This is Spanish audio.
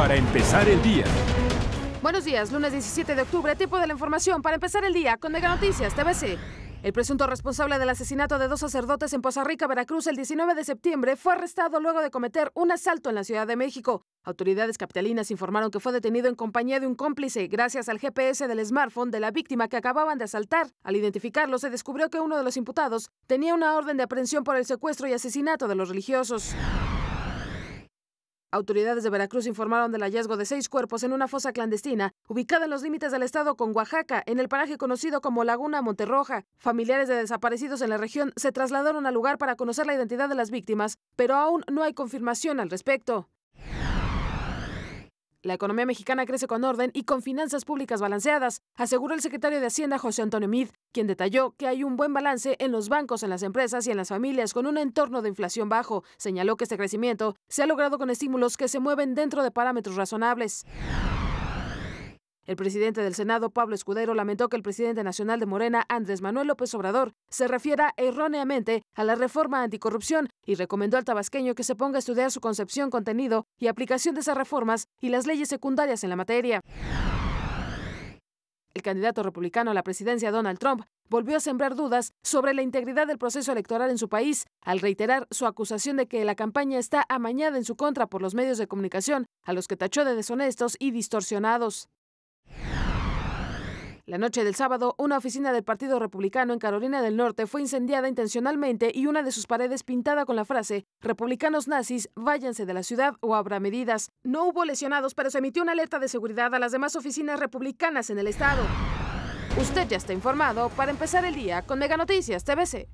para empezar el día. Buenos días, lunes 17 de octubre, tiempo de la información para empezar el día con Mega Noticias TVC. El presunto responsable del asesinato de dos sacerdotes en Poza Rica, Veracruz, el 19 de septiembre, fue arrestado luego de cometer un asalto en la Ciudad de México. Autoridades capitalinas informaron que fue detenido en compañía de un cómplice gracias al GPS del smartphone de la víctima que acababan de asaltar. Al identificarlo, se descubrió que uno de los imputados tenía una orden de aprehensión por el secuestro y asesinato de los religiosos. Autoridades de Veracruz informaron del hallazgo de seis cuerpos en una fosa clandestina ubicada en los límites del estado con Oaxaca, en el paraje conocido como Laguna Monterroja. Familiares de desaparecidos en la región se trasladaron al lugar para conocer la identidad de las víctimas, pero aún no hay confirmación al respecto. La economía mexicana crece con orden y con finanzas públicas balanceadas, aseguró el secretario de Hacienda José Antonio Mid, quien detalló que hay un buen balance en los bancos, en las empresas y en las familias con un entorno de inflación bajo. Señaló que este crecimiento se ha logrado con estímulos que se mueven dentro de parámetros razonables. El presidente del Senado, Pablo Escudero, lamentó que el presidente nacional de Morena, Andrés Manuel López Obrador, se refiera erróneamente a la reforma anticorrupción y recomendó al tabasqueño que se ponga a estudiar su concepción, contenido y aplicación de esas reformas y las leyes secundarias en la materia. El candidato republicano a la presidencia, Donald Trump, volvió a sembrar dudas sobre la integridad del proceso electoral en su país, al reiterar su acusación de que la campaña está amañada en su contra por los medios de comunicación, a los que tachó de deshonestos y distorsionados. La noche del sábado, una oficina del Partido Republicano en Carolina del Norte fue incendiada intencionalmente y una de sus paredes pintada con la frase Republicanos nazis, váyanse de la ciudad o habrá medidas. No hubo lesionados, pero se emitió una alerta de seguridad a las demás oficinas republicanas en el estado. Usted ya está informado para empezar el día con Mega Noticias TVC.